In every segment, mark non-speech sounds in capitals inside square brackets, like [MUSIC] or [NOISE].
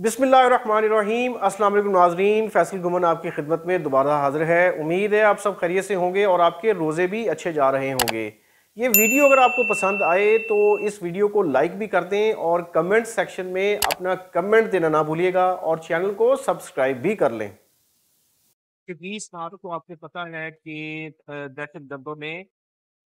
बिसमीम् असल नाजरीन फैसल गुमन आपकी खिदमत में दोबारा हाजिर है उम्मीद है आप सब खरीत से होंगे और आपके रोज़े भी अच्छे जा रहे होंगे ये वीडियो अगर आपको पसंद आए तो इस वीडियो को लाइक भी कर दें और कमेंट सेक्शन में अपना कमेंट देना ना भूलिएगा और चैनल को सब्सक्राइब भी कर लें बीस मार्च को आपको पता है कि दहशत गद्दों ने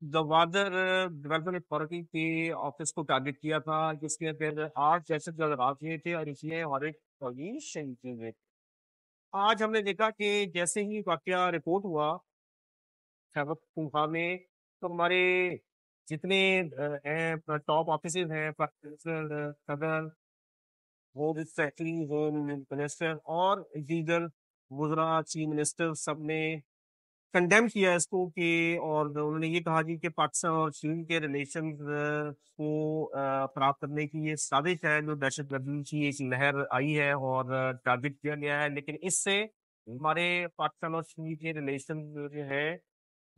द डेवलपमेंट अथॉरिटी के ऑफिस को टारगेट किया था जिसमें फिर आठ जैसे जगरात हुए थे और इसलिए हॉरिट की शहीद हुए आज हमने देखा कि जैसे ही वाक्य रिपोर्ट हुआ में तो हमारे जितने टॉप ऑफिस हैं सदर होम सेक्रेटरी होम मिनिस्टर और दीगर गुजरा चीफ मिनिस्टर सब ने कंडेम किया इसको कि और उन्होंने ये कहा जी कि पाकिस्तान और चीन के रिलेशन को खराब करने की ये साजिश है जो दहशत गर्दी की एक लहर आई है और टारगेट किया गया है लेकिन इससे हमारे पाकिस्तान और चीन के रिलेशन जो है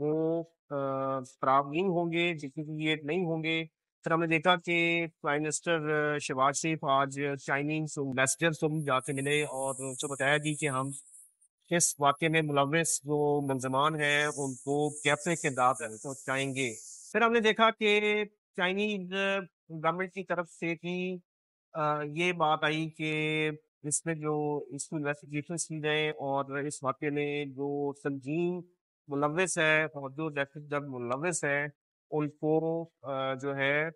वो खराब नहीं होंगे डिफिकेट नहीं होंगे फिर हमने देखा कि प्राइम मिनिस्टर शिवाज शरीफ आज चाइनीज एम्बेसडर से भी जाके मिले और उनसे बताया कि हम इस वाक्य में मुलविस जो मुलजमान है उनको कैसे किरदार दाद पहुँचाएंगे तो फिर हमने देखा कि चाइनीज गवर्नमेंट की तरफ से भी ये बात आई कि इसमें जो इसको इन्वेस्टिगेशन की जाए और इस वाक्य में जो संजीव मुलविस है और जो जैफिक जब मुलविस है उनको जो है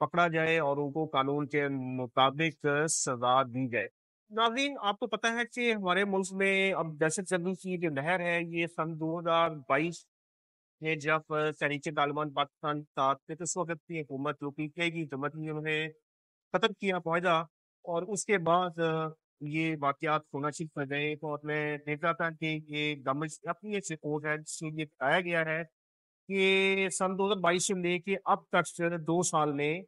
पकड़ा जाए और उनको कानून के मुताबिक सजा दी जाए नाजीन आपको पता है कि हमारे मुल्क में अब दहशत गर्दी की जो लहर है ये सन 2022 में जब तहरीक तालिबान पाकिस्तान के साथ थे तो उस वक्त की हुकूमत जो पी टी की हुकूमत ने उन्हें ख़त्म किया फायदा और उसके बाद ये वाकत होना शुरू कर गए तो और मैं देख रहा था कि ये गवर्नमेंट अपनी एक रिपोर्ट है जिसमें ये बताया गया है कि सन 2022 से लेके अब तक दो साल में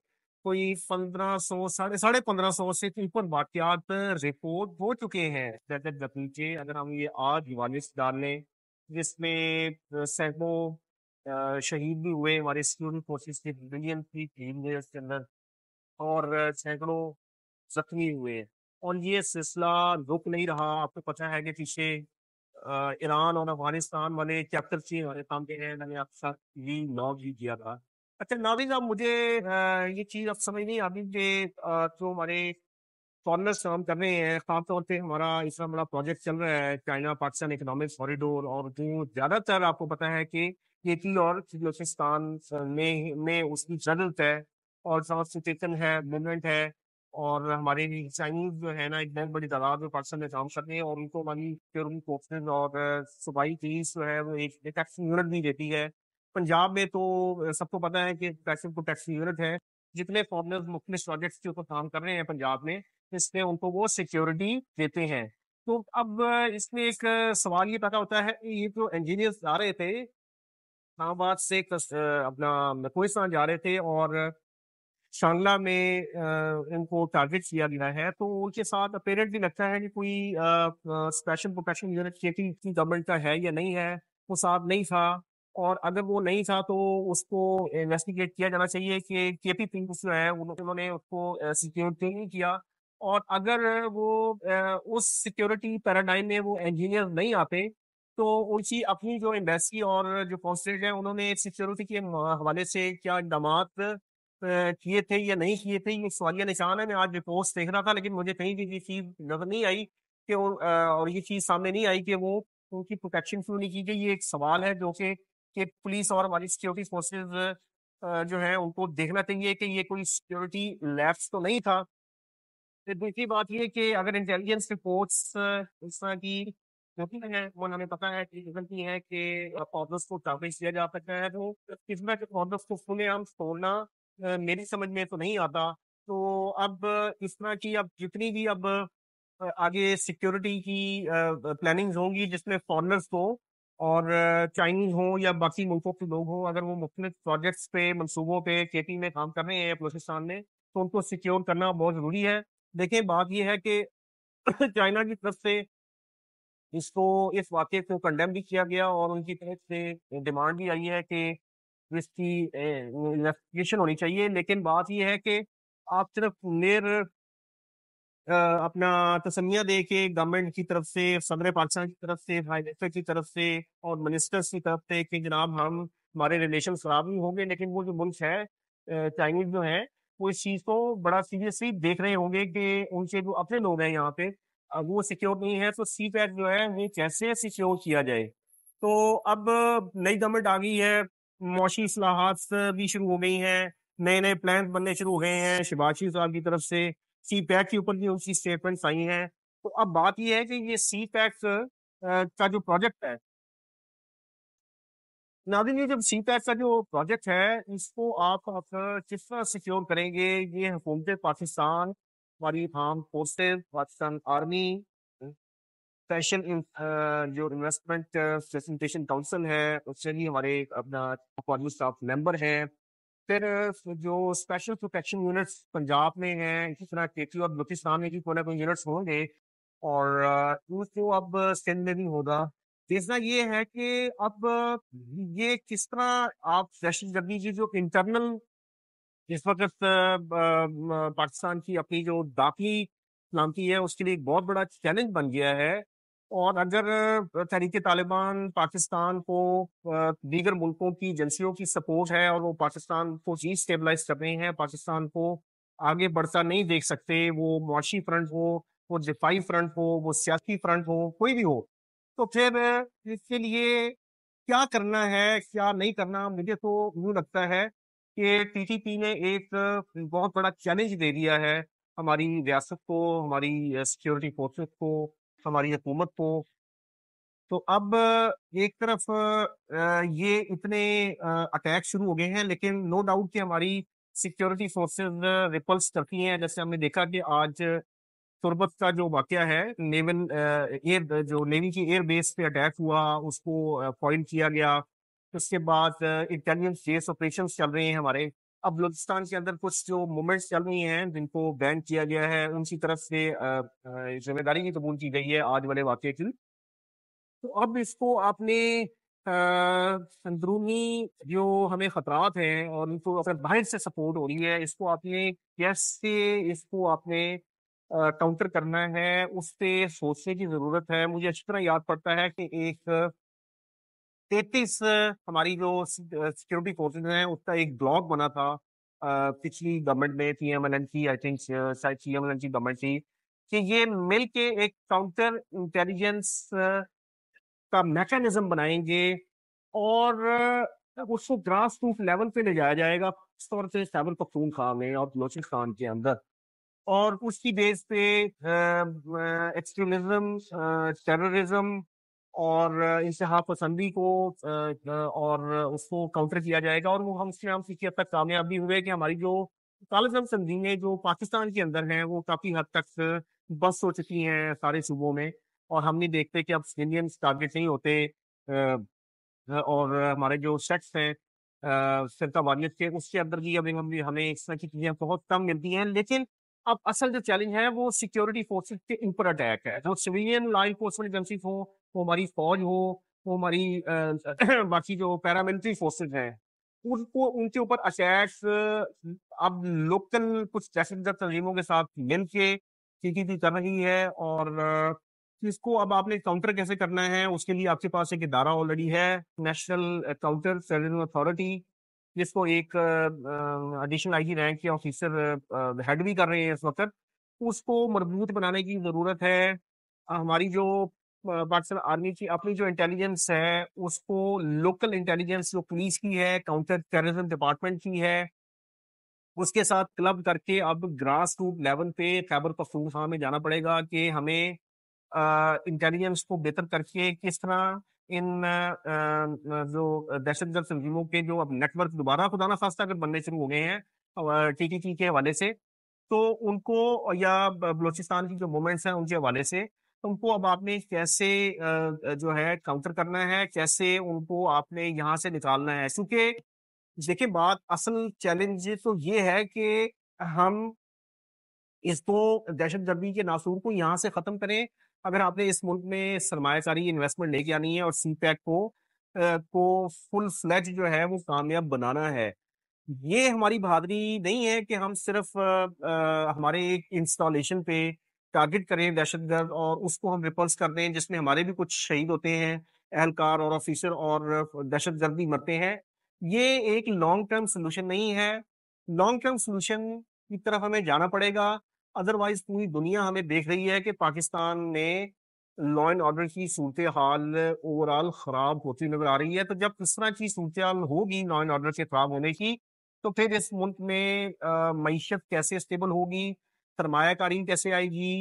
कोई पंद्रह सौ साढ़े साढ़े पंद्रह सौ से ऊपर तो वाकियात रिपोर्ट हो चुके हैं नतीजे अगर हम ये आज वालिश डाल लें जिसमें सैकड़ों शहीद भी हुए हमारे स्टूडेंट फोर्सेस के बिलियन की टीम ने उसके अंदर और सैकड़ों जख्मी हुए और ये सिलसिला रुक नहीं रहा आपको पता है कि पीछे ईरान और अफगानिस्तान वाले चैप्टर से हमारे के हैं मैंने आपके साथ ये लॉग भी किया था अच्छा नाविद अब मुझे ये चीज़ अब समझ नहीं आती कि तो जो हमारे फॉरनर्स काम कर रहे हैं खासतौर पर हमारा तरह बड़ा प्रोजेक्ट चल रहा है चाइना पाकिस्तान इकोनॉमिक कॉरिडोर और जो ज़्यादातर आपको पता है कि केपी और बलोचिस्तान में में उसकी जरूरत है और ट्रांसपोर्टेशन है मूवमेंट है और हमारे चाइनीज जो है ना एक बहुत बड़ी तादाद में पाकिस्तान में काम कर रहे हैं और उनको हमारी फिर उनको और सूबाई पुलिस जो है वो एक डिटेक्शन यूनिट भी देती है पंजाब में तो सबको पता है कि को प्रोटेक्शन यूनिट है जितने फॉरनर्स मुख्तलिफ प्रोजेक्ट्स के ऊपर काम कर रहे हैं पंजाब में इसमें उनको वो सिक्योरिटी देते हैं तो अब इसमें एक सवाल ये पैदा होता है ये जो इंजीनियर्स जा रहे थे इस्लामाबाद से अपना कोहिस्तान जा रहे थे और शांगला में इनको टारगेट किया गया है तो उनके साथ अपेरेंटली लगता है कि कोई special protection unit checking government का है या नहीं है वो साथ नहीं था और अगर वो नहीं था तो उसको इन्वेस्टिगेट किया जाना चाहिए कि केपी पी जो है उन्होंने उसको सिक्योरिटी नहीं किया और अगर वो उस सिक्योरिटी पैराडाइम में वो इंजीनियर नहीं आते तो उनकी अपनी जो एम्बेसी और जो कॉन्सुलेट है उन्होंने सिक्योरिटी के हवाले से क्या इकदाम किए थे या नहीं किए थे ये सवालिया निशान है मैं आज रिपोर्ट देख रहा था लेकिन मुझे कहीं भी ये चीज़ नजर नहीं आई कि और ये चीज़ सामने नहीं आई कि वो उनकी प्रोटेक्शन क्यों नहीं की गई ये एक सवाल है जो कि कि पुलिस और हमारी सिक्योरिटी फोर्सेज जो है उनको देखना चाहिए कि ये कोई सिक्योरिटी लैप्स तो नहीं था तो दूसरी बात ये कि अगर इंटेलिजेंस रिपोर्ट्स इस तरह की होती वो हमें पता है कि कि को किया जा सकता है तो इसमें को खुले हम मेरी समझ में तो नहीं आता तो अब इस तरह की अब जितनी भी अब आगे सिक्योरिटी की प्लानिंग्स होंगी जिसमें फॉरनर्स को और चाइनीज हो या बाकी मुल्कों के लोग हो अगर वो मुख्त प्रोजेक्ट्स पे मनसूबों पे खेती में काम कर रहे हैं बलोचिस्तान में तो उनको सिक्योर करना बहुत ज़रूरी है देखें बात यह है कि [COUGHS] चाइना की तरफ से इसको इस वाक्य को कंडेम भी किया गया और उनकी तरफ से डिमांड भी आई है कि इसकी इन्वेस्टिगेशन होनी चाहिए लेकिन बात यह है कि आप सिर्फ मेयर अपना तसमिया दे के गवर्नमेंट की तरफ से सदर पाकिस्तान की तरफ से हाई मिनिस्टर की तरफ से और मिनिस्टर्स की तरफ से कि जनाब हम हमारे रिलेशन खराब भी होंगे लेकिन वो जो मुल्क है चाइनीज जो है वो इस चीज़ को बड़ा सीरियसली देख रहे होंगे कि उनसे जो अपने लोग हैं यहाँ पे वो सिक्योर नहीं है तो सी पैक जो है वो कैसे सिक्योर किया जाए तो अब नई गवर्नमेंट आ गई है मौशी असलाहत भी शुरू हो गई हैं नए नए प्लान बनने शुरू हो गए हैं शिबाशी साहब की तरफ से सी पैक के ऊपर भी उसकी स्टेटमेंट आई हैं तो अब बात यह है कि ये सी पैक का जो प्रोजेक्ट है नादिन ये जब सी पैक का जो प्रोजेक्ट है इसको आप अपना किस तरह सिक्योर करेंगे ये हुकूमत पाकिस्तान हमारी arm forces Pakistan army hmm, फैशन जो इन्वेस्टमेंट फैसिलिटेशन काउंसिल है उससे भी हमारे अपना स्टाफ मेंबर हैं फिर जो स्पेशल प्रोटेक्शन यूनिट्स पंजाब में हैं इसी तरह के और बलूचिस्तान में भी कोई ना कोई यूनिट्स होंगे और तो अब सिंध में भी होगा तीसरा ये है कि अब ये किस तरह आप दहशत गर्दी की जो इंटरनल इस वक्त पाकिस्तान की अपनी जो दाखिली सलामती है उसके लिए एक बहुत बड़ा चैलेंज बन गया है और अगर तहरीक तालिबान पाकिस्तान को दीगर मुल्कों की एजेंसियों की सपोर्ट है और वो पाकिस्तान को ही स्टेबलाइज कर रहे हैं पाकिस्तान को आगे बढ़ता नहीं देख सकते वो मुआशी फ्रंट हो वो दिफाई फ्रंट हो वो सियासी फ्रंट हो कोई भी हो तो फिर इसके लिए क्या करना है क्या नहीं करना मुझे तो यूँ लगता है कि टीटीपी ने एक बहुत बड़ा चैलेंज दे दिया है हमारी रियासत को हमारी सिक्योरिटी फोर्सेस को हमारी हुकूमत को तो अब एक तरफ ये इतने अटैक शुरू हो गए हैं लेकिन नो डाउट कि हमारी सिक्योरिटी फोर्सेस रिपल्स करती हैं जैसे हमने देखा कि आज तुरबत का जो वाक़ है नेवल एयर जो नेवी की एयर बेस पे अटैक हुआ उसको पॉइंट किया गया उसके बाद इंटेलिजेंस जेस ऑपरेशन चल रहे हैं हमारे अब बलोचिस्तान के अंदर कुछ जो मूवमेंट्स चल रही हैं जिनको बैन किया गया है उनकी तरफ से जिम्मेदारी भी कबूल की गई है आज वाले वाक्य की तो अब इसको आपने अंदरूनी जो हमें खतरात हैं और उनको अगर बाहर से सपोर्ट हो रही है इसको आपने कैसे इसको आपने काउंटर करना है उस पर सोचने की ज़रूरत है मुझे अच्छी तरह याद पड़ता है कि एक तैतीस हमारी जो सिक्योरिटी फोर्सेज हैं उसका एक ब्लॉक बना था पिछली गवर्नमेंट में सी एम एल एन की आई थिंक शायद सी एम एल एन की गवर्नमेंट थी कि ये मिल के एक काउंटर इंटेलिजेंस का मैकेनिज्म बनाएंगे और उसको ग्रास रूट लेवल पे ले जाया जाएगा खास तौर से सैबल पखतून खान में और बलोचिस्तान के अंदर और उसकी बेस पे एक्सट्रीमिज्म टेररिज्म और इंतहा पसंदी को और उसको काउंटर किया जाएगा और वो हम नाम किसी हद तक कामयाब भी हुए कि हमारी जो तालजम संधीमें जो पाकिस्तान के अंदर हैं वो काफ़ी हद तक बस हो चुकी हैं सारे सूबों में और हम नहीं देखते कि अब सिविलियन टारगेट नहीं होते और हमारे जो शख्स हैं फिरका वालियत के उसके अंदर भी अभी हम हमें इस तरह की चीज़ें बहुत कम मिलती हैं लेकिन अब असल जो चैलेंज है वो सिक्योरिटी फोर्सेज के ऊपर अटैक है जो सिविलियन लॉ इन्फोर्समेंट एजेंसीज हों वो हमारी फौज हो वो हमारी [CLEARS THROAT] बाकी जो पैरामिलिट्री फोर्सेज हैं उनको उनके ऊपर अटैक्स अब लोकल कुछ दहशतगर्द तंजीमों के साथ मिल के कर रही है और इसको अब आपने काउंटर कैसे करना है उसके लिए आपके पास एक इदारा ऑलरेडी है नेशनल काउंटर टेररिज्म अथॉरिटी जिसको एक एडिशनल आई जी रैंक के ऑफिसर हेड भी कर रहे हैं इस वक्त उसको मजबूत बनाने की ज़रूरत है हमारी जो पाकिस्तान आर्मी की अपनी जो इंटेलिजेंस है उसको लोकल इंटेलिजेंस जो पुलिस की है काउंटर टेररिज्म डिपार्टमेंट की है उसके साथ क्लब करके अब ग्रास रूट लेवल पे खैबर पख्तूनख्वा में जाना पड़ेगा कि हमें इंटेलिजेंस को बेहतर करके किस तरह इन आ, जो दहशत गर्द तंजीमों के जो अब नेटवर्क दोबारा खुदा ना खास्ता अगर बनने शुरू हो गए हैं टी टी टी के हवाले से तो उनको या बलोचिस्तान की जो मूवमेंट्स हैं उनके हवाले से तुमको अब आपने कैसे जो है काउंटर करना है कैसे उनको आपने यहाँ से निकालना है क्योंकि देखिए बात असल चैलेंज तो ये है कि हम इसको दहशत गर्दी के नासूर को यहाँ से ख़त्म करें अगर आपने इस मुल्क में सरमाकारी इन्वेस्टमेंट लेके आनी है और सी पैक को को फुल फ्लैज जो है वो कामयाब बनाना है ये हमारी बहादरी नहीं है कि हम सिर्फ आ, आ, हमारे एक इंस्टॉलेशन पे टारगेट करें दहशत गर्द और उसको हम रिपल्स कर दें जिसमें हमारे भी कुछ शहीद होते हैं एहलकार और ऑफिसर और दहशत गर्दी मरते हैं ये एक लॉन्ग टर्म सोल्यूशन नहीं है लॉन्ग टर्म सोल्यूशन की तरफ हमें जाना पड़ेगा अदरवाइज पूरी दुनिया हमें देख रही है कि पाकिस्तान में लॉ एंड ऑर्डर की सूरत हाल ओवरऑल खराब होती नजर आ रही है तो जब इस तरह की सूरत हाल होगी लॉ एंड ऑर्डर के खराब होने की तो फिर इस मुल्क में मीशत कैसे स्टेबल होगी सरमायाकारी कैसे आएगी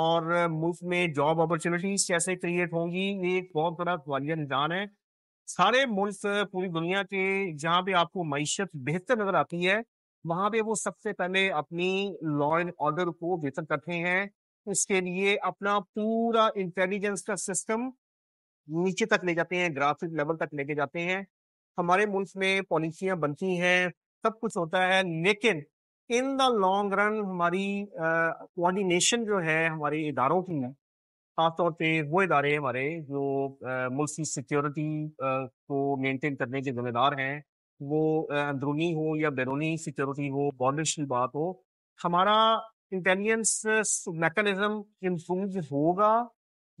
और मुल्क में जॉब अपॉर्चुनिटीज कैसे क्रिएट होंगी ये एक बहुत बड़ा सवालिया निदान है सारे मुल्क पूरी दुनिया के जहाँ पे आपको मीशत बेहतर नजर आती है वहाँ पे वो सबसे पहले अपनी लॉ एंड ऑर्डर को बेहतर करते हैं इसके लिए अपना पूरा इंटेलिजेंस का सिस्टम नीचे तक ले जाते हैं ग्राफिक लेवल तक लेके जाते हैं हमारे मुल्क में पॉलिसियाँ बनती हैं सब कुछ होता है लेकिन इन द लॉन्ग रन हमारी कोऑर्डिनेशन जो है हमारे इदारों की है खासतौर पर वो इदारे हमारे जो की सिक्योरिटी को मेनटेन करने के जिम्मेदार हैं वो अंदरूनी हो या बैरूनी सिक्योरिटी हो बॉर्डर की बात हो हमारा इंटेलिजेंस मैकेनिज्म इम्प्रूव होगा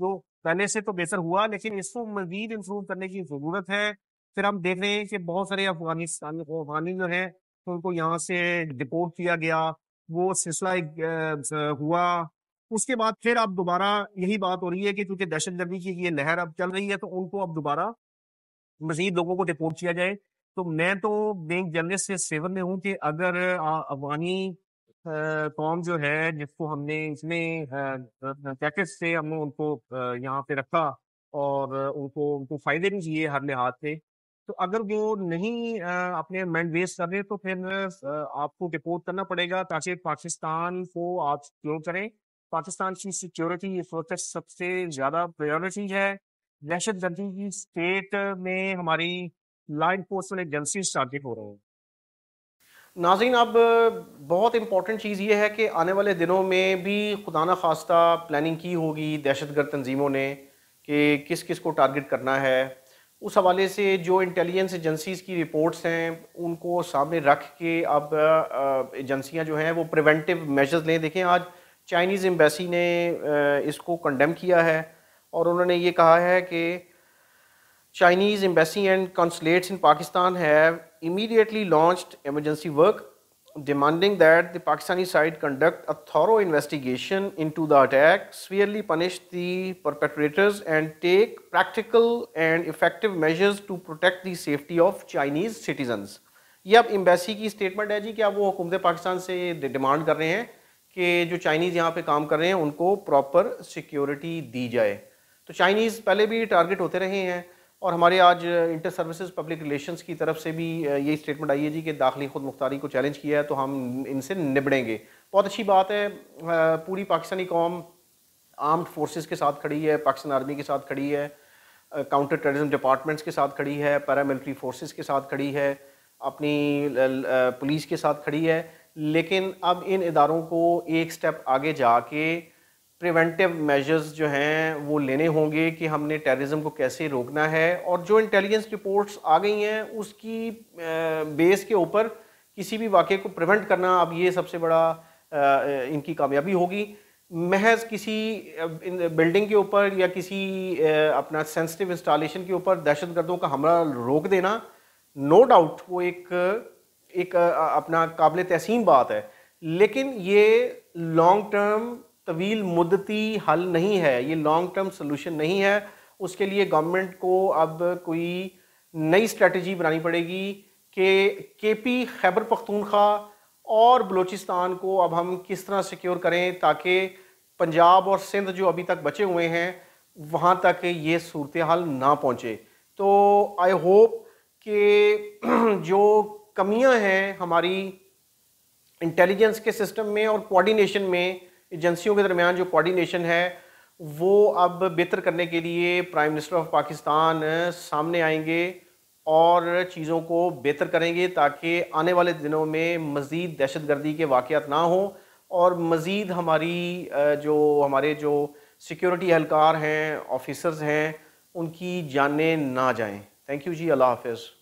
जो पहले से तो बेहतर हुआ लेकिन इसको मजीद इम्प्रूव करने की ज़रूरत है फिर हम देख रहे हैं कि बहुत सारे अफगानिस्तान अफगानी जो हैं उनको यहाँ से डिपोर्ट किया गया वो सिलसिला एक हुआ उसके बाद फिर अब दोबारा यही बात हो रही है कि क्योंकि दहशत गर्दी की ये लहर अब चल रही है तो उनको अब दोबारा मजीद लोगों को डिपोर्ट किया जाए तो मैं तो बैंक जर्नलिस्ट से सेवन में हूँ कि अगर अफगानी कौम जो है जिसको हमने इसमें पैकेज से हमने उनको यहाँ पे रखा और उनको उनको फायदे भी चाहिए हर लिहाज से तो अगर वो नहीं अपने मैंड वेस्ट कर रहे तो फिर आपको रिपोर्ट करना पड़ेगा ताकि पाकिस्तान को आप क्यों करें पाकिस्तान की सिक्योरिटी इस वक्त सबसे ज़्यादा प्रायोरिटी है दहशत गर्दी की स्टेट में हमारी लॉ इन्फोर्समेंट एजेंसी टारगेट हो रहे हैं नाजीन अब बहुत इंपॉर्टेंट चीज़ ये है कि आने वाले दिनों में भी खुदा न खास्ता प्लानिंग की होगी दहशत गर्द तंजीमों ने कि किस किस को टारगेट करना है उस हवाले से जो इंटेलिजेंस एजेंसीज की रिपोर्ट्स हैं उनको सामने रख के अब एजेंसियां जो हैं वो प्रिवेंटिव मेजर्स लें देखें आज चाइनीज़ एम्बेसी ने इसको कंडेम किया है और उन्होंने ये कहा है कि Chinese embassy and consulates in Pakistan have immediately launched emergency work demanding that the Pakistani side conduct a thorough investigation into the attack, severely punish the perpetrators and take practical and effective measures to protect the safety of Chinese citizens. ये अब embassy की statement है जी कि अब वो हुकूमत पाकिस्तान से demand कर रहे हैं कि जो चाइनीज़ यहाँ पे काम कर रहे हैं उनको प्रॉपर सिक्योरिटी दी जाए तो चाइनीज़ पहले भी टारगेट होते रहे हैं और हमारे आज इंटर सर्विसेज पब्लिक रिलेशंस की तरफ से भी यही स्टेटमेंट आई है जी कि दाखिली खुद मुख्तारी को चैलेंज किया है तो हम इनसे निबड़ेंगे बहुत अच्छी बात है पूरी पाकिस्तानी कौम आर्म्ड फोर्सेस के साथ खड़ी है पाकिस्तान आर्मी के साथ खड़ी है काउंटर टेररिज्म डिपार्टमेंट्स के साथ खड़ी है पैरामिलिट्री फोर्सेस के साथ खड़ी है अपनी पुलिस के साथ खड़ी है लेकिन अब इन इदारों को एक स्टेप आगे जाके प्रिवेंटिव मेजर्स जो हैं वो लेने होंगे कि हमने टेररिज्म को कैसे रोकना है और जो इंटेलिजेंस रिपोर्ट्स आ गई हैं उसकी बेस के ऊपर किसी भी वाक़े को प्रिवेंट करना अब ये सबसे बड़ा इनकी कामयाबी होगी महज किसी बिल्डिंग के ऊपर या किसी अपना सेंसिटिव इंस्टॉलेशन के ऊपर दहशत गर्दों का हमला रोक देना नो no डाउट वो एक एक अपना काबिल तहसीन बात है लेकिन ये लॉन्ग टर्म तवील मुद्दती हल नहीं है ये लॉन्ग टर्म सोल्यूशन नहीं है उसके लिए गवर्नमेंट को अब कोई नई स्ट्रेटजी बनानी पड़ेगी कि के पी खैबर पख्तूनख्वा और बलूचिस्तान को अब हम किस तरह सिक्योर करें ताकि पंजाब और सिंध जो अभी तक बचे हुए हैं वहाँ तक ये सूरत हाल ना पहुँचे तो आई होप कि [CLEARS THROAT] जो कमियाँ हैं हमारी इंटेलिजेंस के सिस्टम में और कोऑर्डिनेशन में एजेंसियों के दरमियान जो कोऑर्डिनेशन है वो अब बेहतर करने के लिए प्राइम मिनिस्टर ऑफ पाकिस्तान सामने आएंगे और चीज़ों को बेहतर करेंगे ताकि आने वाले दिनों में मज़ीद दहशत गर्दी के वाक़ात ना हों और मज़ीद हमारी जो हमारे जो सिक्योरिटी एहलकार हैं ऑफिसर्स हैं उनकी जानें ना जाएं थैंक यू जी अल्लाह हाफिज़